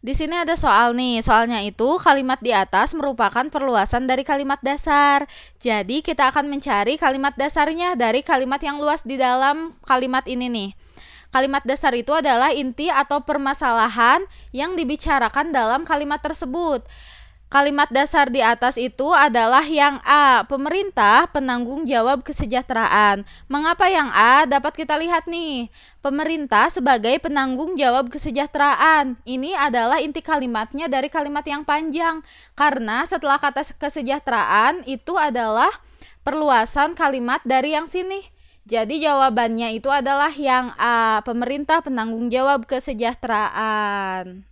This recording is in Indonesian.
Di sini ada soal nih. Soalnya itu kalimat di atas merupakan perluasan dari kalimat dasar. Jadi kita akan mencari kalimat dasarnya dari kalimat yang luas di dalam kalimat ini nih. Kalimat dasar itu adalah inti atau permasalahan yang dibicarakan dalam kalimat tersebut. Kalimat dasar di atas itu adalah yang A, pemerintah penanggung jawab kesejahteraan. Mengapa yang A? Dapat kita lihat nih. Pemerintah sebagai penanggung jawab kesejahteraan. Ini adalah inti kalimatnya dari kalimat yang panjang. Karena setelah kata kesejahteraan itu adalah perluasan kalimat dari yang sini. Jadi jawabannya itu adalah yang A, pemerintah penanggung jawab kesejahteraan.